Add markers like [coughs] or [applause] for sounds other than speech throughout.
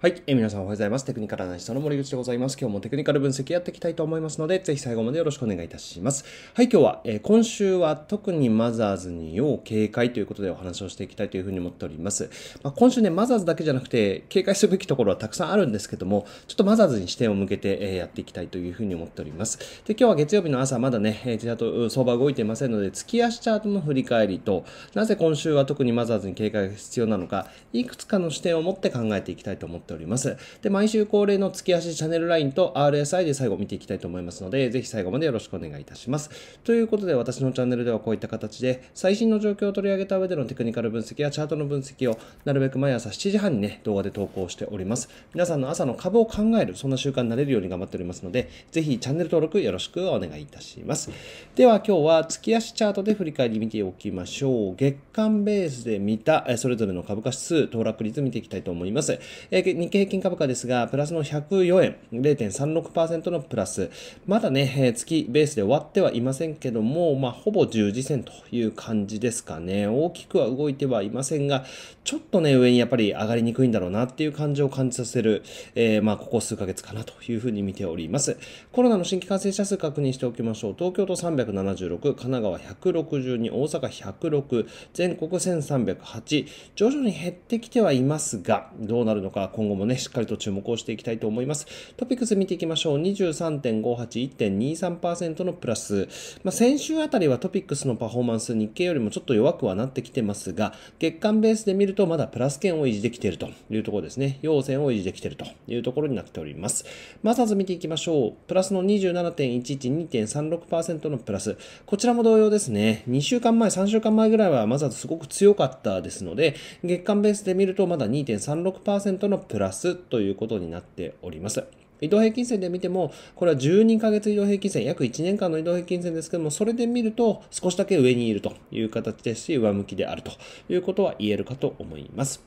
はい。えー、皆さんおはようございます。テクニカルアナリストの森口でございます。今日もテクニカル分析やっていきたいと思いますので、ぜひ最後までよろしくお願いいたします。はい。今日は、えー、今週は特にマザーズに要警戒ということでお話をしていきたいというふうに思っております。まあ、今週ね、マザーズだけじゃなくて、警戒すべきところはたくさんあるんですけども、ちょっとマザーズに視点を向けて、えー、やっていきたいというふうに思っております。で、今日は月曜日の朝、まだね、えー、ちと相場動いていませんので、月足チャートの振り返りと、なぜ今週は特にマザーズに警戒が必要なのか、いくつかの視点を持って考えていきたいと思ってっております。で、毎週恒例の月足チャンネルラインと RSI で最後見ていきたいと思いますので、ぜひ最後までよろしくお願いいたします。ということで、私のチャンネルではこういった形で、最新の状況を取り上げた上でのテクニカル分析やチャートの分析を、なるべく毎朝7時半にね、動画で投稿しております。皆さんの朝の株を考える、そんな習慣になれるように頑張っておりますので、ぜひチャンネル登録よろしくお願いいたします。では今日は月足チャートで振り返り見ておきましょう。月間ベースで見た、それぞれの株価指数、騰落率見ていきたいと思います。え日経平均株価ですが、プラスの104円、0.36%のプラス。まだね、月ベースで終わってはいませんけども、まあ、ほぼ十字線という感じですかね。大きくは動いてはいませんが、ちょっとね、上にやっぱり上がりにくいんだろうなっていう感じを感じさせる、えー、まあ、ここ数ヶ月かなというふうに見ております。コロナの新規感染者数確認しておきましょう。東京都376、神奈川162、大阪106、全国1308、徐々に減ってきてはいますが、どうなるのか、今今後もね、しっかりと注目をしていきたいと思います。トピックス見ていきましょう。23.58、1.23%のプラス。まあ、先週あたりはトピックスのパフォーマンス、日経よりもちょっと弱くはなってきてますが、月間ベースで見るとまだプラス圏を維持できているというところですね。要線を維持できているというところになっております。マザーズ見ていきましょう。プラスの27.11、2.36%のプラス。こちらも同様ですね。2週間前、3週間前ぐらいはマザーズすごく強かったですので、月間ベースで見るとまだ2.36%のプラス。プラスということになっております。移動平均線で見ても、これは12ヶ月移動平均線、約1年間の移動平均線ですけども、それで見ると少しだけ上にいるという形ですし、上向きであるということは言えるかと思います。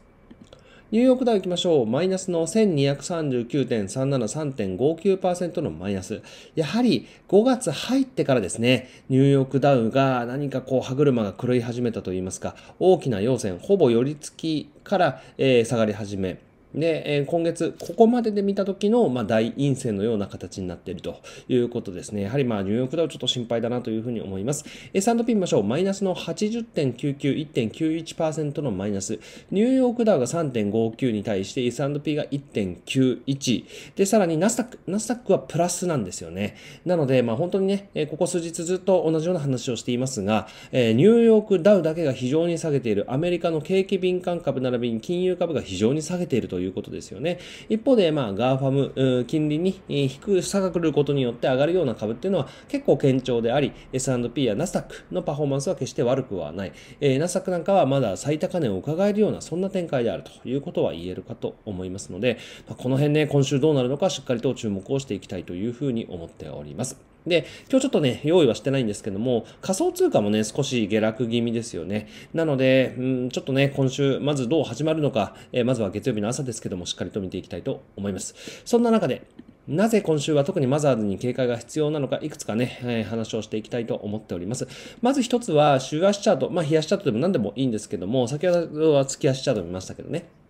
ニューヨークダウ行きましょう。マイナスの1239.373.59%のマイナス。やはり5月入ってからですね、ニューヨークダウが何かこう歯車が狂い始めたといいますか、大きな要線、ほぼ寄り付きから、えー、下がり始め、で、え今月、ここまでで見た時の、まあ、大陰線のような形になっているということですね。やはり、まあ、ニューヨークダウちょっと心配だなというふうに思います。S&P 見ましょう。マイナスの80.99、1.91%のマイナス。ニューヨークダウが3.59に対して S&P が1.91。で、さらにナスダック、ナスダックはプラスなんですよね。なので、まあ、本当にね、ここ数日ずっと同じような話をしていますが、えニューヨークダウだけが非常に下げている。アメリカの景気敏感株並びに金融株が非常に下げているといういうことですよね。一方で、まあ、ガーファム、金利に低く下がることによって上がるような株っていうのは結構堅調であり、S&P やナスダックのパフォーマンスは決して悪くはない。えー、ナスダックなんかはまだ最高値を伺えるような、そんな展開であるということは言えるかと思いますので、まあ、この辺ね、今週どうなるのかしっかりと注目をしていきたいというふうに思っております。で、今日ちょっとね、用意はしてないんですけども、仮想通貨もね、少し下落気味ですよね。なので、うん、ちょっとね、今週、まずどう始まるのか、えー、まずは月曜日の朝ですけども、しっかりと見ていきたいと思います。そんな中で、なぜ今週は特にマザーズに警戒が必要なのか、いくつかね、えー、話をしていきたいと思っております。まず一つは、週足チャート、まあ、冷やしチャートでも何でもいいんですけども、先ほどは月足チャート見ましたけどね。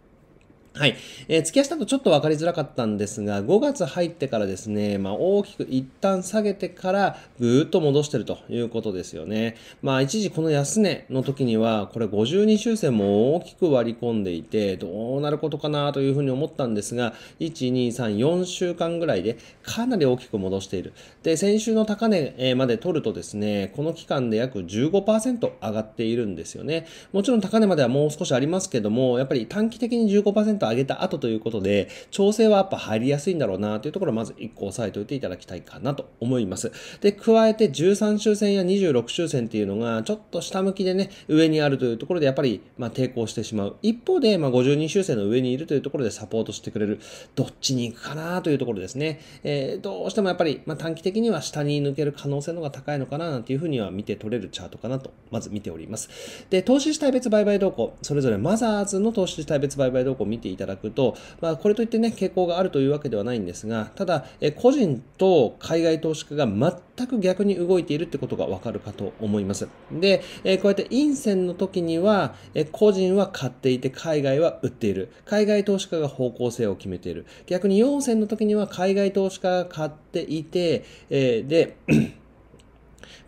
はい。えー、月足だとちょっと分かりづらかったんですが、5月入ってからですね、まあ大きく一旦下げてから、ぐーっと戻してるということですよね。まあ一時この安値の時には、これ52周線も大きく割り込んでいて、どうなることかなというふうに思ったんですが、1、2、3、4週間ぐらいでかなり大きく戻している。で、先週の高値まで取るとですね、この期間で約15%上がっているんですよね。もちろん高値まではもう少しありますけども、やっぱり短期的に15%と上げた後ということで、調整はやっぱ入りやすいんだろうなというところをまず1個押さえておいていただきたいかなと思います。で、加えて13周線や26周線っていうのが、ちょっと下向きでね、上にあるというところで、やっぱり、ま抵抗してしまう。一方で、ま52周線の上にいるというところでサポートしてくれる。どっちに行くかなというところですね。えー、どうしてもやっぱり、ま短期的には下に抜ける可能性の方が高いのかななんていうふうには見て取れるチャートかなと、まず見ております。で、投資主体別売買動向、それぞれマザーズの投資主体別売買動向を見ていただくと、まあ、これといってね、傾向があるというわけではないんですが、ただ、え個人と海外投資家が全く逆に動いているってことがわかるかと思います。で、えこうやって陰線の時には、え個人は買っていて海外は売っている。海外投資家が方向性を決めている。逆に陽線の時には海外投資家が買っていて、えで、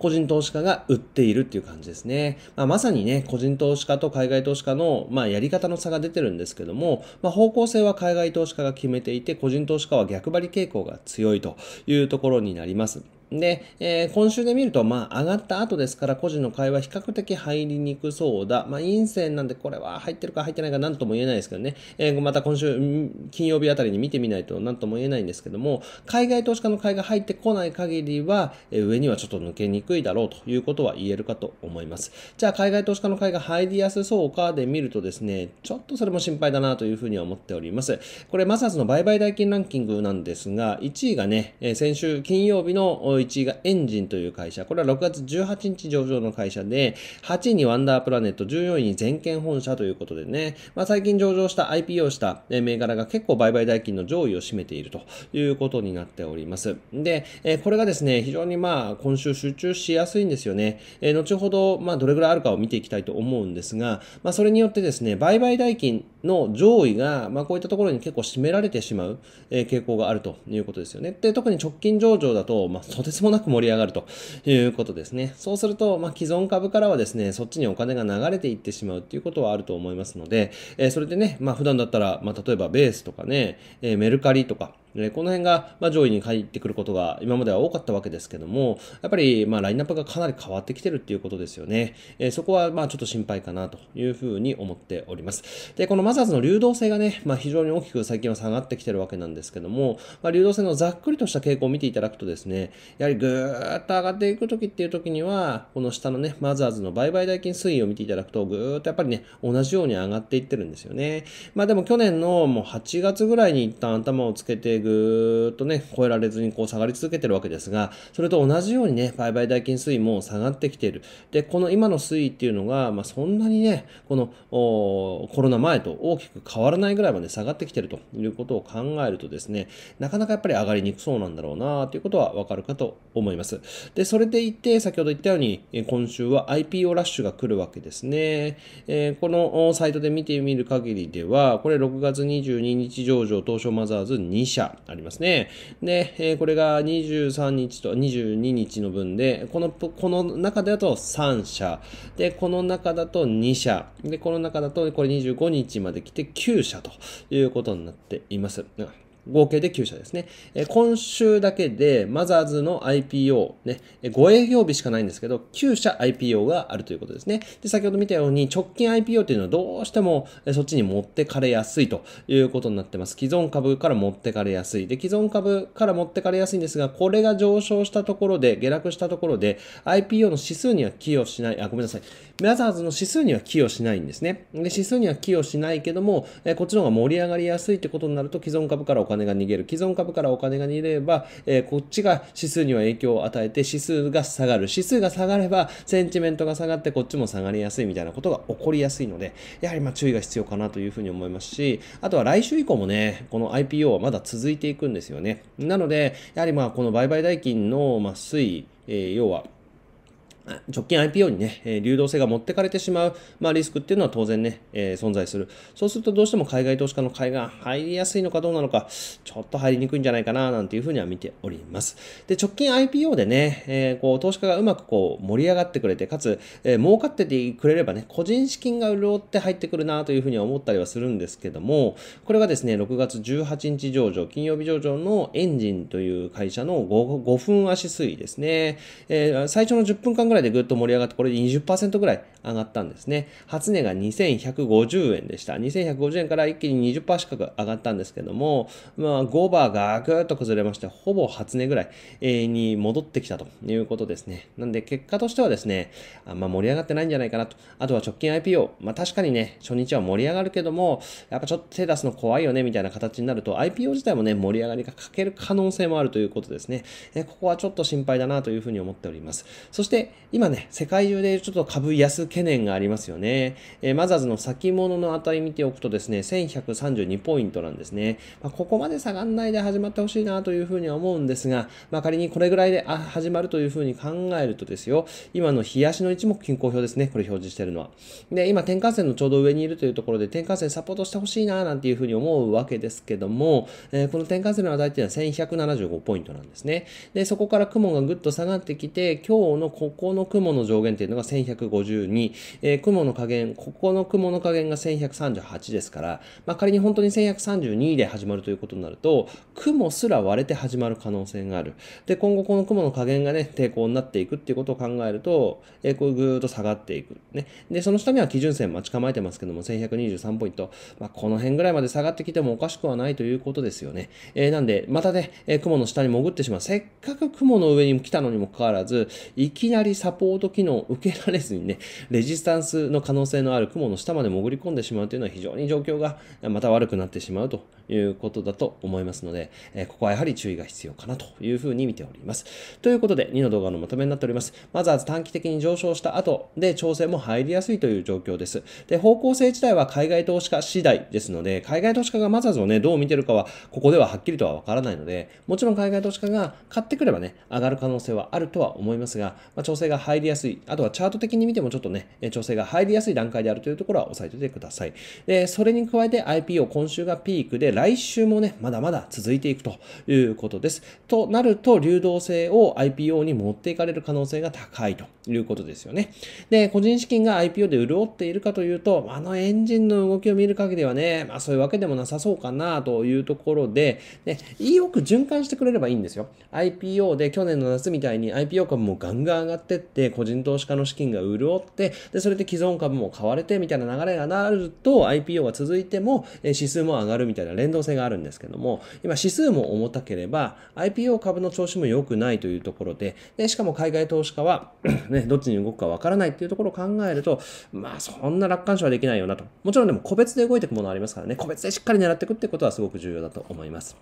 個人投資家が売っているっていう感じですね。まあ、まさにね、個人投資家と海外投資家の、まあ、やり方の差が出てるんですけども、まあ、方向性は海外投資家が決めていて、個人投資家は逆張り傾向が強いというところになります。で、えー、今週で見ると、まあ、上がった後ですから、個人の会話比較的入りにくそうだ。まあ、陰線なんで、これは入ってるか入ってないか何とも言えないですけどね。えー、また今週、金曜日あたりに見てみないと何とも言えないんですけども、海外投資家の買いが入ってこない限りは、えー、上にはちょっと抜けにくいだろうということは言えるかと思います。じゃあ、海外投資家の買いが入りやすそうかで見るとですね、ちょっとそれも心配だなというふうには思っております。これ、マサーズの売買代金ランキングなんですが、1位がね、え先週金曜日の1位がエンジンという会社。これは6月18日上場の会社で、8位にワンダープラネット、14位に全県本社ということでね、まあ、最近上場した IPO した銘柄が結構売買代金の上位を占めているということになっております。で、えこれがですね、非常にまあ今週集中しやすいんですよね。え後ほど、まあどれぐらいあるかを見ていきたいと思うんですが、まあそれによってですね、売買代金の上位が、まあこういったところに結構占められてしまう、え傾向があるということですよね。で、特に直近上場だと、まあ、とてつもなく盛り上がるということですね。そうすると、まあ、既存株からはですね、そっちにお金が流れていってしまうっていうことはあると思いますので、えー、それでね、まあ、普段だったら、まあ、例えばベースとかね、えー、メルカリとか、えこの辺が、ま上位に入ってくることが今までは多かったわけですけども、やっぱり、まラインナップがかなり変わってきてるっていうことですよね。えそこは、まあ、ちょっと心配かなというふうに思っております。で、このマザーズの流動性がね、まあ、非常に大きく最近は下がってきてるわけなんですけども、まあ、流動性のざっくりとした傾向を見ていただくとですね、やはりぐーっと上がっていくときっていうときには、この下のね、マザーズの売買代金推移を見ていただくと、ぐーっとやっぱりね、同じように上がっていってるんですよね。まあでも去年のもう8月ぐらいに一旦頭をつけて、ぐーっとね、超えられずにこう下がり続けてるわけですが、それと同じようにね、売買代金推移も下がってきている。で、この今の推移っていうのが、まあ、そんなにね、このコロナ前と大きく変わらないぐらいまで下がってきてるということを考えるとですね、なかなかやっぱり上がりにくそうなんだろうなということはわかるかと思います。で、それでいて、先ほど言ったように、今週は IPO ラッシュが来るわけですね。えー、このサイトで見てみる限りでは、これ6月22日上場東証マザーズ2社、ありますね。で、えー、これが23日と22日の分で、この、この中だと3社、で、この中だと2社、で、この中だとこれ25日まで来て9社ということになっています。合計で9社ですね。え今週だけで、マザーズの IPO、ね、5営業日しかないんですけど、9社 IPO があるということですね。で、先ほど見たように、直近 IPO っていうのはどうしてもそっちに持ってかれやすいということになってます。既存株から持ってかれやすい。で、既存株から持ってかれやすいんですが、これが上昇したところで、下落したところで、IPO の指数には寄与しない、あ、ごめんなさい。マザーズの指数には寄与しないんですね。で、指数には寄与しないけども、えこっちの方が盛り上がりやすいってことになると、既存株からお金金が逃げる。既存株からお金が逃げれば、えー、こっちが指数には影響を与えて指数が下がる。指数が下がれば、センチメントが下がってこっちも下がりやすいみたいなことが起こりやすいので、やはりま注意が必要かなというふうに思いますし、あとは来週以降もね、この IPO はまだ続いていくんですよね。なので、やはりまあこの売買代金のま推移、えー、要は、直近 IPO にね、流動性が持ってかれてしまう、まあ、リスクっていうのは当然ね、えー、存在する。そうするとどうしても海外投資家の買いが入りやすいのかどうなのか、ちょっと入りにくいんじゃないかな、なんていうふうには見ております。で、直近 IPO でね、えー、こう、投資家がうまくこう、盛り上がってくれて、かつ、えー、儲かっててくれればね、個人資金が潤って入ってくるな、というふうには思ったりはするんですけども、これがですね、6月18日上場、金曜日上場のエンジンという会社の 5, 5分足推移ですね。えー、最初の10分間ぐらいでぐっと盛り上がって、これで20%ぐらい上がったんですね。初値が2150円でした。2150円から一気に20%近く上がったんですけども、まあ、5番がぐーっと崩れまして、ほぼ初値ぐらいに戻ってきたということですね。なんで結果としてはですね、あんま盛り上がってないんじゃないかなと。あとは直近 IPO。まあ確かにね、初日は盛り上がるけども、やっぱちょっと手出すの怖いよねみたいな形になると、IPO 自体もね、盛り上がりが欠ける可能性もあるということですね。えここはちょっと心配だなというふうに思っております。そして、今ね、世界中でちょっと株安懸念がありますよね。えー、マザーズの先物の値見ておくとですね、1132ポイントなんですね。まあ、ここまで下がんないで始まってほしいなというふうには思うんですが、まあ、仮にこれぐらいで始まるというふうに考えるとですよ、今の冷やしの一目均衡表ですね、これ表示してるのは。で、今、転換線のちょうど上にいるというところで、転換線サポートしてほしいななんていうふうに思うわけですけども、えー、この転換線の値っていうのは1175ポイントなんですね。で、そこから雲がぐっと下がってきて、今日のここのの雲の上限っていうのが1152、えー、雲の加減、ここの雲の加減が1138ですから、まあ、仮に本当に1132で始まるということになると、雲すら割れて始まる可能性がある。で、今後この雲の加減がね、抵抗になっていくっていうことを考えると、えー、こうぐーっと下がっていく。ね。で、その下には基準線待ち構えてますけども、1123ポイント。まあ、この辺ぐらいまで下がってきてもおかしくはないということですよね。えー、なんで、またね、えー、雲の下に潜ってしまう。せっかく雲の上に来たのにもかかわらず、いきなりサポート機能を受けられずにね、レジスタンスの可能性のある雲の下まで潜り込んでしまうというのは非常に状況がまた悪くなってしまうということだと思いますので、えここはやはり注意が必要かなというふうに見ております。ということで、2の動画のまとめになっております。まずは短期的に上昇した後で調整も入りやすいという状況です。で、方向性自体は海外投資家次第ですので、海外投資家がマザーズをね、どう見てるかは、ここでははっきりとはわからないので、もちろん海外投資家が買ってくればね、上がる可能性はあるとは思いますが、まあ、調整がが入りやすい、あとはチャート的に見てもちょっとね、調整が入りやすい段階であるというところは押さえておいてください。で、それに加えて IPO 今週がピークで、来週もね、まだまだ続いていくということです。となると、流動性を IPO に持っていかれる可能性が高いということですよね。で、個人資金が IPO で潤っているかというと、あのエンジンの動きを見る限りはね、まあそういうわけでもなさそうかなというところで、ね、よく循環してくれればいいんですよ。IPO で去年の夏みたいに IPO 株もガンガン上がってっって個人投資家の資金が潤ってでそれで既存株も買われてみたいな流れがなると IPO が続いても指数も上がるみたいな連動性があるんですけども今指数も重たければ IPO 株の調子も良くないというところででしかも海外投資家は [coughs] ね、どっちに動くかわからないっていうところを考えるとまあそんな楽観視はできないよなともちろんでも個別で動いていくものありますからね個別でしっかり狙っていくってことはすごく重要だと思います。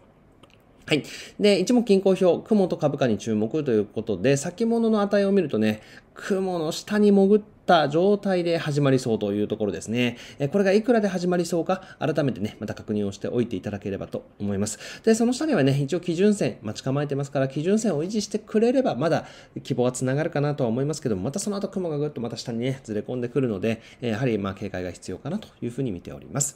はい。で、一目均衡表、雲と株価に注目ということで、先物の値を見るとね、雲の下に潜ってった状態で始まりそうというところですね。えこれがいくらで始まりそうか、改めてね、また確認をしておいていただければと思います。で、その下にはね、一応基準線待ち構えてますから、基準線を維持してくれれば、まだ希望はつながるかなとは思いますけども、またその後雲がぐっとまた下にね、ずれ込んでくるので、やはりまあ警戒が必要かなというふうに見ております。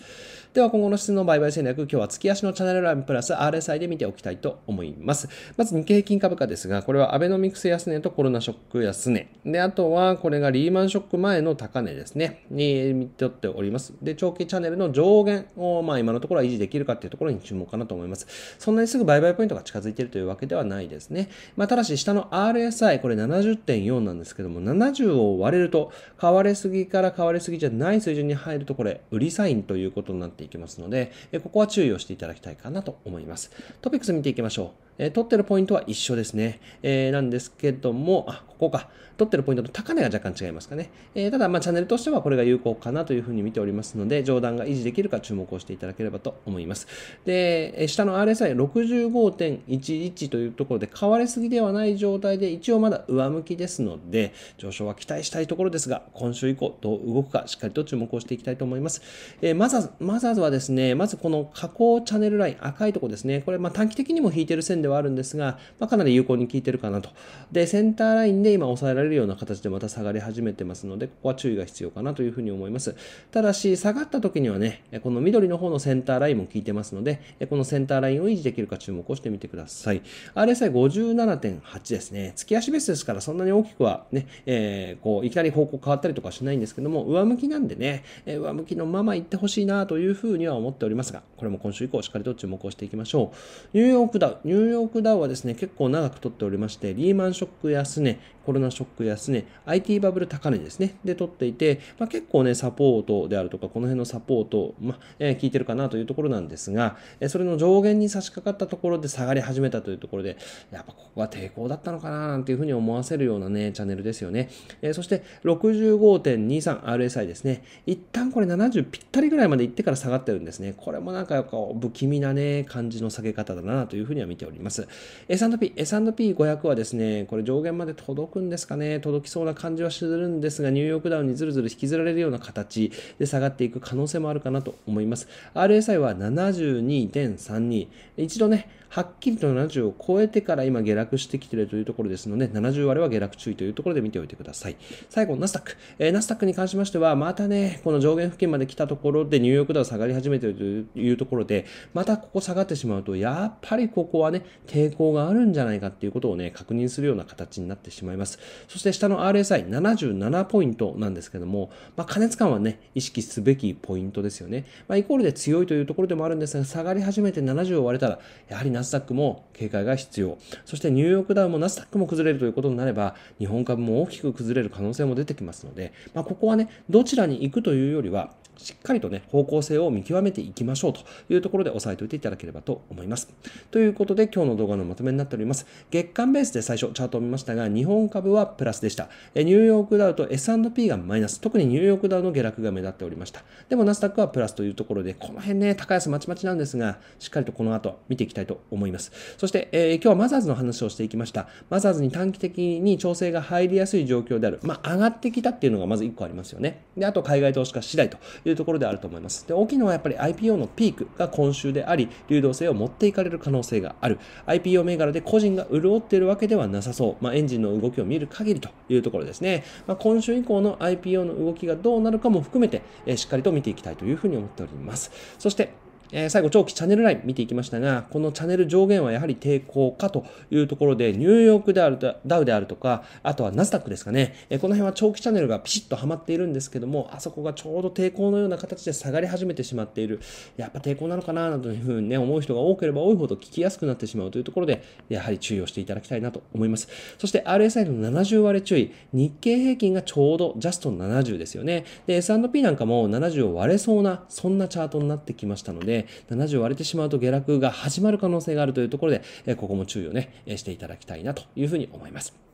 では今後の質の売買戦略、今日は月足のチャンネルラインプラス RSI で見ておきたいと思います。まず日経平均株価ですが、これはアベノミクス安値とコロナショック安値。で、あとはこれがリーマンショックク前の高値ですね、にとっております。で、長期チャンネルの上限を、まあ今のところは維持できるかっていうところに注目かなと思います。そんなにすぐ売買ポイントが近づいているというわけではないですね。まあただし、下の RSI、これ70.4なんですけども、70を割れると、買われすぎから買われすぎじゃない水準に入ると、これ、売りサインということになっていきますので、ここは注意をしていただきたいかなと思います。トピックス見ていきましょう。えー、取ってるポイントは一緒ですね。えー、なんですけども、あ、ここか。取ってるポイントと高値が若干違いますかね。えー、ただ、まあ、チャンネルとしてはこれが有効かなというふうに見ておりますので、上段が維持できるか注目をしていただければと思います。で、下の RSI65.11 というところで、買われすぎではない状態で、一応まだ上向きですので、上昇は期待したいところですが、今週以降どう動くか、しっかりと注目をしていきたいと思います。えー、マザーズ、マザーズはですね、まずこの加工チャンネルライン、赤いところですね。これ、まあ、短期的にも引いてる線でではあるんですが、まあ、かなり有効に効いてるかなと。で、センターラインで今抑えられるような形でまた下がり始めてますので、ここは注意が必要かなというふうに思います。ただし、下がった時にはね、この緑の方のセンターラインも効いてますので、このセンターラインを維持できるか注目をしてみてください。RSI57.8 ですね。月足ベースですからそんなに大きくはね、えー、こう、いきなり方向変わったりとかしないんですけども、上向きなんでね、え上向きのまま行ってほしいなというふうには思っておりますが、これも今週以降しっかりと注目をしていきましょう。ニューヨークダウ、ニューヨヨークダウはですね、結構長く取っておりまして、リーマンショックやスネ、コロナショック安値、IT バブル高値ですね、で取っていて、まあ、結構ね、サポートであるとか、この辺のサポート、まあ、えー、効いてるかなというところなんですが、えー、それの上限に差し掛かったところで下がり始めたというところで、やっぱここが抵抗だったのかななんていうふうに思わせるようなね、チャンネルですよね。えー、そして 65.23RSI ですね、一旦これ70ぴったりぐらいまで行ってから下がってるんですね。これもなんか不気味なね、感じの下げ方だなというふうには見ております。S&P、S&P500 はですね、これ上限まで届くくんですかね、届きそうな感じはするんですが、ニューヨークダウンにずるずる引きずられるような形で下がっていく可能性もあるかなと思います。RSI は72.32。一度ね、はっきりと70を超えてから今下落してきているというところですので、70割は下落注意というところで見ておいてください。最後、ナスダック。えー、ナスダックに関しましては、またね、この上限付近まで来たところでニューヨークダウ下がり始めているというところで、またここ下がってしまうと、やっぱりここはね、抵抗があるんじゃないかっていうことをね、確認するような形になってしまいます。そして下の RSI77 ポイントなんですけども、まあ、加熱感はね、意識すべきポイントですよね。まあ、イコールで強いというところでもあるんですが、下がり始めて70を割れたら、やはりナスタックも警戒が必要。そしてニューヨークダウもナスダックも崩れるということになれば、日本株も大きく崩れる可能性も出てきますので、まあ、ここはね、どちらに行くというよりは、しっかりとね、方向性を見極めていきましょうというところで押さえておいていただければと思います。ということで、今日の動画のまとめになっております。月間ベースで最初チャートを見ましたが、日本株はプラスでした。ニューヨークダウと S&P がマイナス、特にニューヨークダウの下落が目立っておりました。でもナスダックはプラスというところで、この辺ね、高安まちまちなんですが、しっかりとこの後見ていきたいと思います。そして、えー、今日はマザーズの話をしていきました。マザーズに短期的に調整が入りやすい状況である。まあ、上がってきたっていうのがまず1個ありますよね。で、あと海外投資家次第というところであると思います。で、大きいのはやっぱり IPO のピークが今週であり、流動性を持っていかれる可能性がある。IPO 銘柄で個人が潤っているわけではなさそう。まあ、エンジンの動きを見る限りというところですね。まあ、今週以降の IPO の動きがどうなるかも含めて、えー、しっかりと見ていきたいというふうに思っております。そして、えー、最後、長期チャンネルライン見ていきましたが、このチャンネル上限はやはり抵抗かというところで、ニューヨークであると、ダウであるとか、あとはナスダックですかね、えー、この辺は長期チャンネルがピシッとはまっているんですけども、あそこがちょうど抵抗のような形で下がり始めてしまっている、やっぱ抵抗なのかな、などいうふうにね、思う人が多ければ多いほど聞きやすくなってしまうというところで、やはり注意をしていただきたいなと思います。そして RSI の70割れ注意、日経平均がちょうどジャスト70ですよね。で、S&P なんかも70を割れそうな、そんなチャートになってきましたので、70割れてしまうと下落が始まる可能性があるというところで、ここも注意をね、していただきたいなというふうに思います。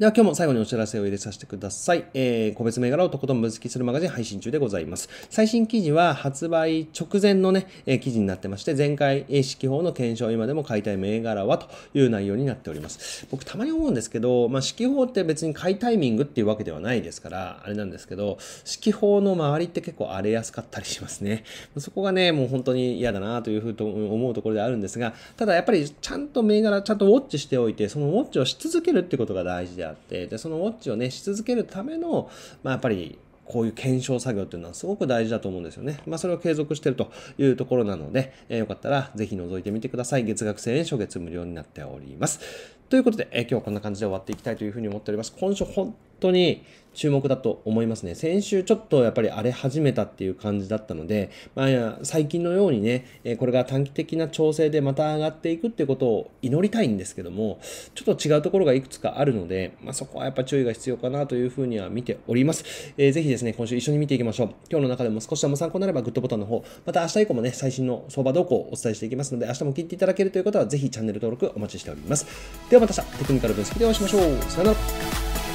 では今日も最後にお知らせを入れさせてください。えー、個別銘柄をとことん分析するマガジン配信中でございます。最新記事は発売直前のね、えー、記事になってまして、前回、えー、法の検証今でも買いたい銘柄はという内容になっております。僕たまに思うんですけど、まあ、四季法って別に買いタイミングっていうわけではないですから、あれなんですけど、四季法の周りって結構荒れやすかったりしますね。[laughs] そこがね、もう本当に嫌だなというふうと思うところであるんですが、ただやっぱりちゃんと銘柄ちゃんとウォッチしておいて、そのウォッチをし続けるってことが大事であるあって、で、そのウォッチをね、し続けるための、まあ、やっぱり、こういう検証作業っていうのはすごく大事だと思うんですよね。まあ、それを継続してるというところなので、えー、よかったらぜひ覗いてみてください。月額1000円、初月無料になっております。ということで、えー、今日はこんな感じで終わっていきたいというふうに思っております。今週当に注目だと思いますね。先週ちょっとやっぱり荒れ始めたっていう感じだったので、まあ、最近のようにね、これが短期的な調整でまた上がっていくっていうことを祈りたいんですけども、ちょっと違うところがいくつかあるので、まあ、そこはやっぱ注意が必要かなというふうには見ております。えー、ぜひですね、今週一緒に見ていきましょう。今日の中でも少しでも参考になればグッドボタンの方、また明日以降もね、最新の相場動向をお伝えしていきますので、明日も聞いていただけるということは、ぜひチャンネル登録お待ちしております。ではまた明日、テクニカル分析でお会いしましょう。さよなら。